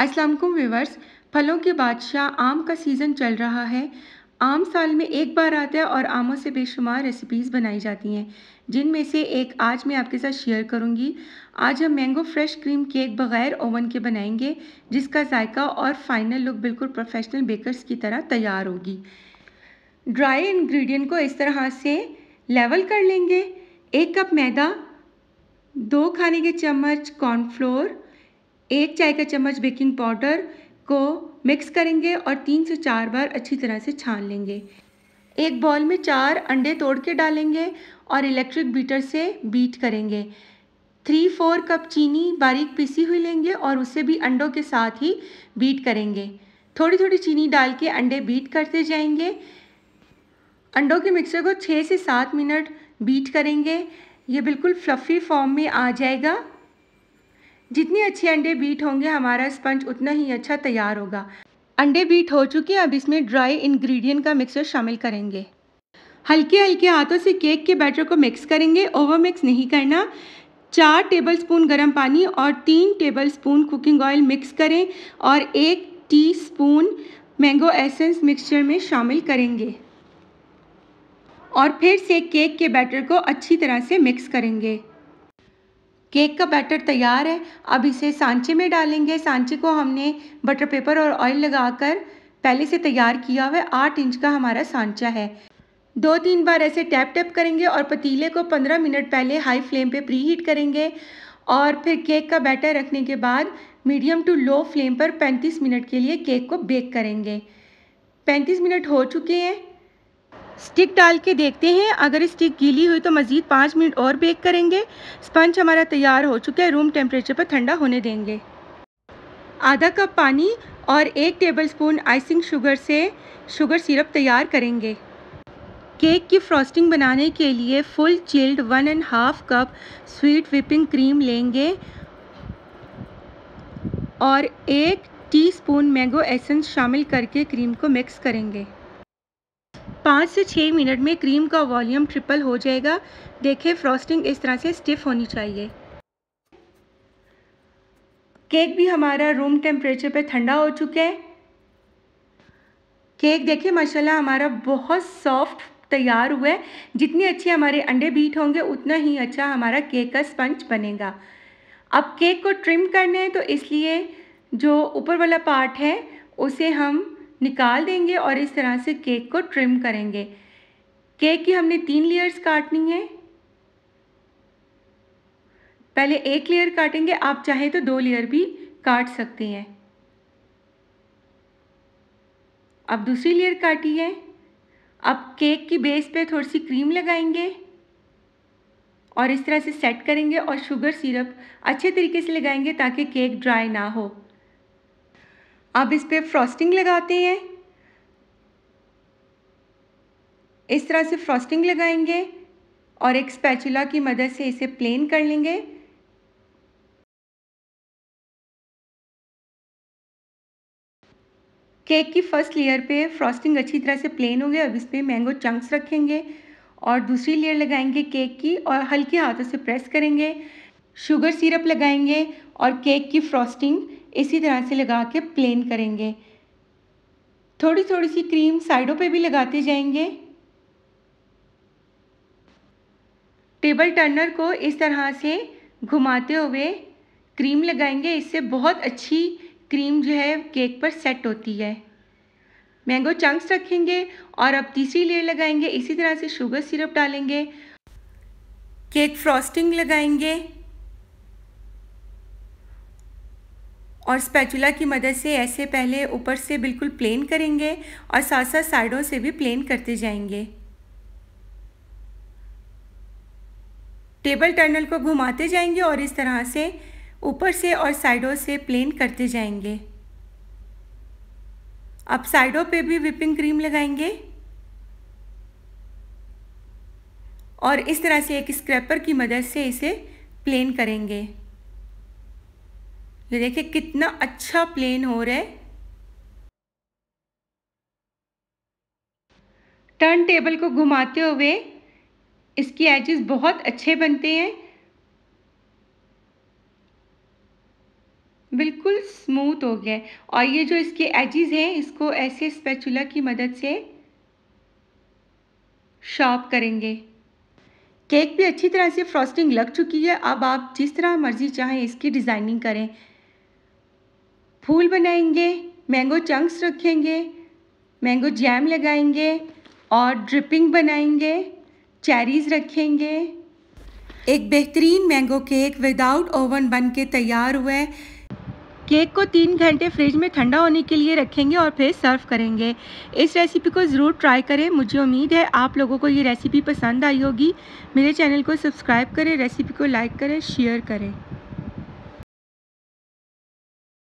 अस्सलाम व्यूवर्स फलों के बादशाह आम का सीज़न चल रहा है आम साल में एक बार आता है और आमों से बेशुमार रेसिपीज़ बनाई जाती हैं जिनमें से एक आज मैं आपके साथ शेयर करूंगी आज हम मैंगो फ्रेश क्रीम केक बग़ैर ओवन के बनाएंगे जिसका जायका और फाइनल लुक बिल्कुल प्रोफेशनल बेकर्स की तरह तैयार होगी ड्राई इन्ग्रीडियंट को इस तरह से लेवल कर लेंगे एक कप मैदा दो खाने के चम्मच कॉर्नफ्लोर एक चाय का चम्मच बेकिंग पाउडर को मिक्स करेंगे और तीन से चार बार अच्छी तरह से छान लेंगे एक बॉल में चार अंडे तोड़ के डालेंगे और इलेक्ट्रिक बीटर से बीट करेंगे थ्री फोर कप चीनी बारीक पीसी हुई लेंगे और उसे भी अंडों के साथ ही बीट करेंगे थोड़ी थोड़ी चीनी डाल के अंडे बीट करते जाएंगे अंडों के मिक्सर को छः से सात मिनट बीट करेंगे ये बिल्कुल फ्लफ़ी फॉर्म में आ जाएगा जितनी अच्छी अंडे बीट होंगे हमारा स्पंज उतना ही अच्छा तैयार होगा अंडे बीट हो चुके हैं अब इसमें ड्राई इंग्रेडिएंट का मिक्सर शामिल करेंगे हल्के हल्के हाथों से केक के बैटर को मिक्स करेंगे ओवर मिक्स नहीं करना चार टेबलस्पून गर्म पानी और तीन टेबलस्पून कुकिंग ऑयल मिक्स करें और एक टीस्पून मैंगो एसेंस मिक्सचर में शामिल करेंगे और फिर से केक के बैटर को अच्छी तरह से मिक्स करेंगे केक का बैटर तैयार है अब इसे सांचे में डालेंगे सांचे को हमने बटर पेपर और ऑयल लगाकर पहले से तैयार किया हुआ है आठ इंच का हमारा सांचा है दो तीन बार ऐसे टैप टैप करेंगे और पतीले को पंद्रह मिनट पहले हाई फ्लेम पे प्री हीट करेंगे और फिर केक का बैटर रखने के बाद मीडियम टू लो फ्लेम पर पैंतीस मिनट के लिए केक को बेक करेंगे पैंतीस मिनट हो चुके हैं स्टिक डाल के देखते हैं अगर स्टिक गीली हुई तो मज़ीद पाँच मिनट और बेक करेंगे स्पंज हमारा तैयार हो चुका है रूम टेम्परेचर पर ठंडा होने देंगे आधा कप पानी और एक टेबलस्पून आइसिंग शुगर से शुगर सिरप तैयार करेंगे केक की फ्रॉस्टिंग बनाने के लिए full chilled one and half cup sweet whipping cream लेंगे और एक टीस्पून मैंगो एसेंस शामिल करके क्रीम को मिक्स करेंगे पाँच से छः मिनट में क्रीम का वॉल्यूम ट्रिपल हो जाएगा देखिए फ्रॉस्टिंग इस तरह से स्टिफ होनी चाहिए केक भी हमारा रूम टेम्परेचर पे ठंडा हो चुका है केक देखिए माशाल्लाह हमारा बहुत सॉफ्ट तैयार हुआ है जितनी अच्छे हमारे अंडे बीट होंगे उतना ही अच्छा हमारा केक का स्पंज बनेगा अब केक को ट्रिम करने हैं तो इसलिए जो ऊपर वाला पार्ट है उसे हम निकाल देंगे और इस तरह से केक को ट्रिम करेंगे केक की हमने तीन लेयर्स काटनी है पहले एक लेयर काटेंगे आप चाहे तो दो लेयर भी काट सकती हैं अब दूसरी लेयर काटी है अब केक की बेस पे थोड़ी सी क्रीम लगाएंगे और इस तरह से सेट करेंगे और शुगर सिरप अच्छे तरीके से लगाएंगे ताकि केक ड्राई ना हो अब इस पर फ्रॉस्टिंग लगाते हैं इस तरह से फ्रॉस्टिंग लगाएंगे और एक स्पैचुला की मदद से इसे प्लेन कर लेंगे केक की फर्स्ट लेयर पे फ्रॉस्टिंग अच्छी तरह से प्लेन हो गया अब इस पर मैंगो चंक्स रखेंगे और दूसरी लेयर लगाएंगे केक की और हल्के हाथों से प्रेस करेंगे शुगर सिरप लगाएंगे और केक की फ्रॉस्टिंग इसी तरह से लगा के प्लेन करेंगे थोड़ी थोड़ी सी क्रीम साइडों पे भी लगाते जाएंगे टेबल टर्नर को इस तरह से घुमाते हुए क्रीम लगाएंगे इससे बहुत अच्छी क्रीम जो है केक पर सेट होती है मैंगो चंक्स रखेंगे और अब तीसरी लेयर लगाएंगे इसी तरह से शुगर सिरप डालेंगे केक फ्रॉस्टिंग लगाएंगे और स्पैचुला की मदद से ऐसे पहले ऊपर से बिल्कुल प्लेन करेंगे और साथ साथ साइडों से भी प्लेन करते जाएंगे टेबल टर्नल को घुमाते जाएंगे और इस तरह से ऊपर से और साइडों से प्लेन करते जाएंगे अब साइडों पे भी विपिंग क्रीम लगाएंगे और इस तरह से एक स्क्रैपर की मदद से इसे प्लेन करेंगे ये देखिए कितना अच्छा प्लेन हो रहा है टर्न टेबल को घुमाते हुए इसकी एजेस बहुत अच्छे बनते हैं बिल्कुल स्मूथ हो गया और ये जो इसके एजेस हैं इसको ऐसे स्पैचुला की मदद से शार्प करेंगे केक पे अच्छी तरह से फ्रॉस्टिंग लग चुकी है अब आप जिस तरह मर्जी चाहें इसकी डिज़ाइनिंग करें फूल बनाएंगे मैंगो चंक्स रखेंगे मैंगो जैम लगाएंगे और ड्रिपिंग बनाएंगे चेरीज रखेंगे एक बेहतरीन मैंगो केक विदाउट ओवन बन के तैयार हुआ है केक को तीन घंटे फ्रिज में ठंडा होने के लिए रखेंगे और फिर सर्व करेंगे इस रेसिपी को ज़रूर ट्राई करें मुझे उम्मीद है आप लोगों को ये रेसिपी पसंद आई होगी मेरे चैनल को सब्सक्राइब करें रेसिपी को लाइक करें शेयर करें